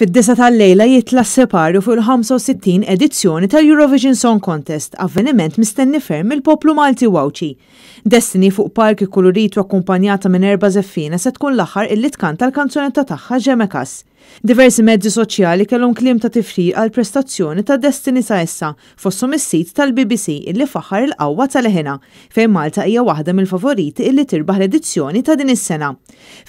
Fid-disa tal-lejla jitla separju fuq il-65 edizzjoni tal-Eurovision Song Contest, avveniment mistenni ferm il-poplu Malti Wawċi. Destini fuq parki kuluritu akkumpanjata minn erba zeffina se tkun l-aħħar illi tkanta l-kanzunetta tagħha Ġemekas. Diversi mezzi soċjali kellhom klim ta' tifri għal prestazzjoni ta' Destiny sa' issa fossom is-sit tal-BBC illi faħar il-qawwa tal-ħena fejn Malta hija waħda mill-favoriti illi tirbaħ l-edizzjoni ta' din is-sena.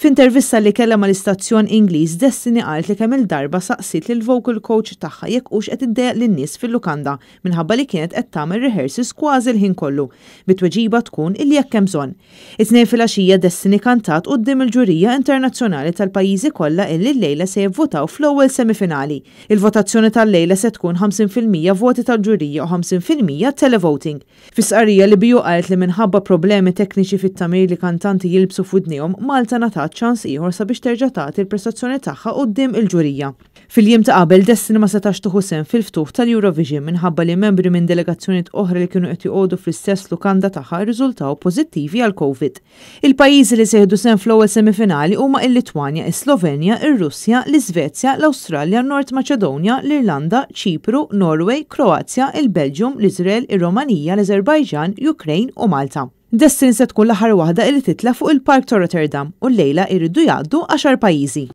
F'intervista li kellha mal-istazzjon Ingliż Destiny qalt li kemm il-darba saqsit lil vocal coach tagħha jekk hux qed iddejjaq lin-nies fil-lukanda minħabba li kienet qed tagħmel rehearsals kważi l-ħin kollu. Bitweġiba tkun illi jekk hemm bżonn. It-tnejn fil-għaxija Destiny kantat qudiem il-ġurija internazzjonali tal-pajjiżi kollha illi l-lejla se se jivvotaw fl-ewwel semifinali. Il-votazzjoni tal-lejla se tkun 50% voti tal-ġurija u 50% televoting. Fis-qarija li biju qalet li minħabba problemi tekniċi fit-tamir li kantanti jilbsu fudnijom, Malta natat ċans ieħor sabiex terġa' tagħti il-prestazzjoni tagħha quddiem il-ġurija. Fil-jiem ta' qabel destin ma setax tuħu sen fil-ftuħ tal-Eurovision minħabba li membri minn delegazzjoniet oħra li kienu qed joqogħdu fl-istess lukanda tagħha rriżultaw pożittivi għal COVID. Il-pajjiżi li seħdu sen fl-ewwel semifinali huma il-Litwanja, is-Slovenja, ir-Russja, l-Iżvezja, l-Awstralja, Nord Maċedonja, l-Irlanda, Ċipru, Norway, Kroazja, il-Belġium, l-Iżrael, ir-Romanija, l-Azerbajġan, Ukrajn u Malta. Destin se tkun l-aħħar waħda li titla fuq il-Park ta' Rotterdam u l-lejla irridu jgħaddu għaxar pajjiżi.